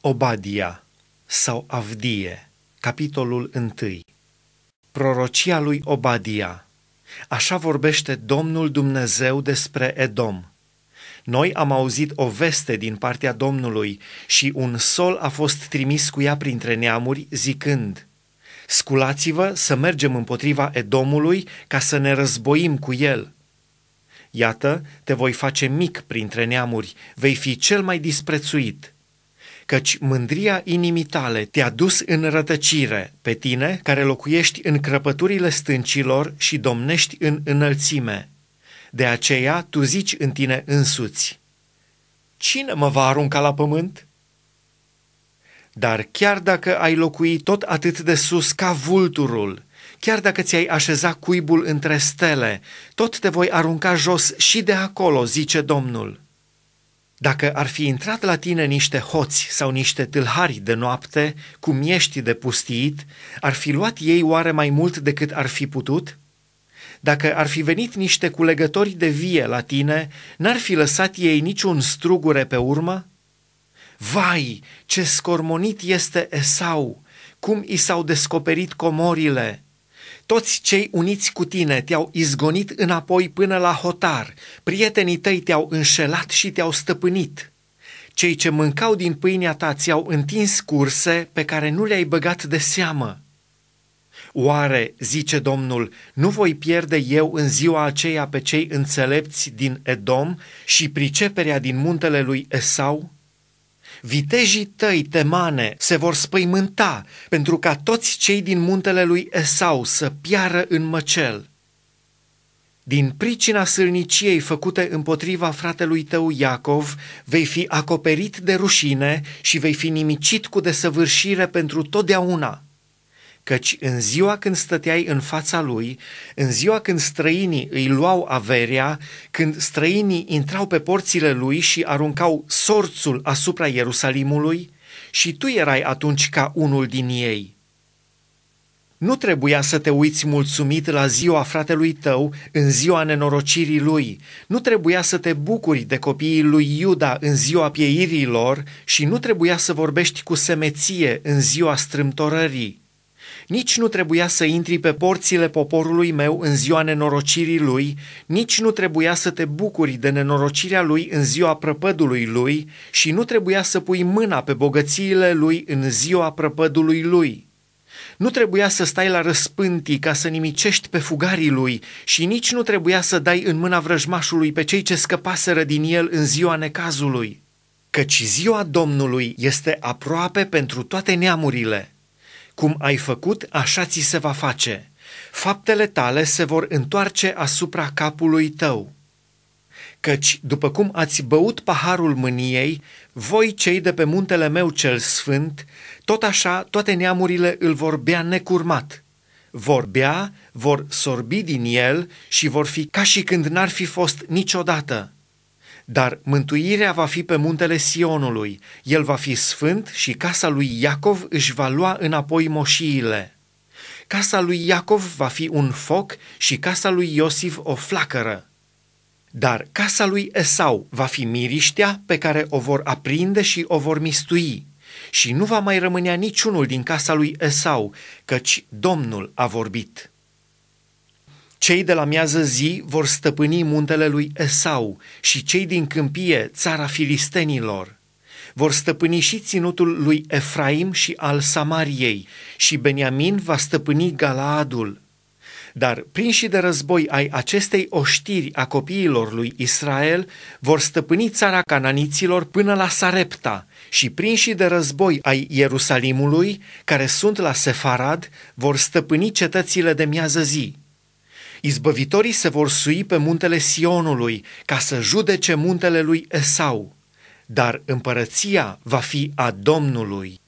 Obadia sau Avdie, capitolul 1. Prorocia lui Obadia. Așa vorbește Domnul Dumnezeu despre Edom. Noi am auzit o veste din partea Domnului și un sol a fost trimis cu ea printre neamuri, zicând, Sculați-vă să mergem împotriva Edomului ca să ne războim cu el. Iată, te voi face mic printre neamuri, vei fi cel mai disprețuit.” căci mândria inimitale te-a dus în rătăcire pe tine, care locuiești în crăpăturile stâncilor și domnești în înălțime. De aceea tu zici în tine însuți, Cine mă va arunca la pământ? Dar chiar dacă ai locui tot atât de sus ca vulturul, chiar dacă ți-ai așeza cuibul între stele, tot te voi arunca jos și de acolo, zice Domnul. Dacă ar fi intrat la tine niște hoți sau niște tâlhari de noapte, cu miești de pustiit, ar fi luat ei oare mai mult decât ar fi putut? Dacă ar fi venit niște culegători de vie la tine, n-ar fi lăsat ei niciun strugure pe urmă? Vai, ce scormonit este Esau! Cum i s-au descoperit comorile! Toți cei uniți cu tine te-au izgonit înapoi până la hotar, prietenii tăi te-au înșelat și te-au stăpânit. Cei ce mâncau din pâinea ta ți-au întins curse pe care nu le-ai băgat de seamă. Oare, zice Domnul, nu voi pierde eu în ziua aceea pe cei înțelepți din Edom și priceperea din muntele lui Esau? Vitejii tăi, temane, se vor spăimânta, pentru ca toți cei din muntele lui Esau să piară în măcel. Din pricina sârniciei făcute împotriva fratelui tău Iacov, vei fi acoperit de rușine și vei fi nimicit cu desăvârșire pentru totdeauna căci în ziua când stăteai în fața lui, în ziua când străinii îi luau averea, când străinii intrau pe porțile lui și aruncau sorțul asupra Ierusalimului, și tu erai atunci ca unul din ei. Nu trebuia să te uiți mulțumit la ziua fratelui tău în ziua nenorocirii lui, nu trebuia să te bucuri de copiii lui Iuda în ziua pieirilor și nu trebuia să vorbești cu semeție în ziua strâmtorării nici nu trebuia să intri pe porțile poporului meu în ziua nenorocirii lui, nici nu trebuia să te bucuri de nenorocirea lui în ziua prăpădului lui și nu trebuia să pui mâna pe bogățiile lui în ziua prăpădului lui. Nu trebuia să stai la răspântii ca să nimicești pe fugarii lui și nici nu trebuia să dai în mâna vrăjmașului pe cei ce scăpaseră din el în ziua necazului. Căci ziua Domnului este aproape pentru toate neamurile – cum ai făcut, așa ți se va face. Faptele tale se vor întoarce asupra capului tău. Căci, după cum ați băut paharul mâniei, voi cei de pe muntele meu cel sfânt, tot așa toate neamurile îl vor bea necurmat. Vor bea, vor sorbi din el și vor fi ca și când n-ar fi fost niciodată dar mântuirea va fi pe muntele Sionului, el va fi sfânt și casa lui Iacov își va lua înapoi moșiile. Casa lui Iacov va fi un foc și casa lui Iosif o flacără. Dar casa lui Esau va fi miriștea pe care o vor aprinde și o vor mistui. Și nu va mai rămânea niciunul din casa lui Esau, căci Domnul a vorbit. Cei de la miază zi vor stăpâni muntele lui Esau și cei din câmpie, țara filistenilor. Vor stăpâni și ținutul lui Efraim și al Samariei și Beniamin va stăpâni Galaadul. Dar prinși de război ai acestei oștiri a copiilor lui Israel vor stăpâni țara cananiților până la Sarepta și prinși de război ai Ierusalimului, care sunt la Sefarad, vor stăpâni cetățile de miază zi. Izbăvitorii se vor sui pe muntele Sionului ca să judece muntele lui Esau, dar împărăția va fi a Domnului.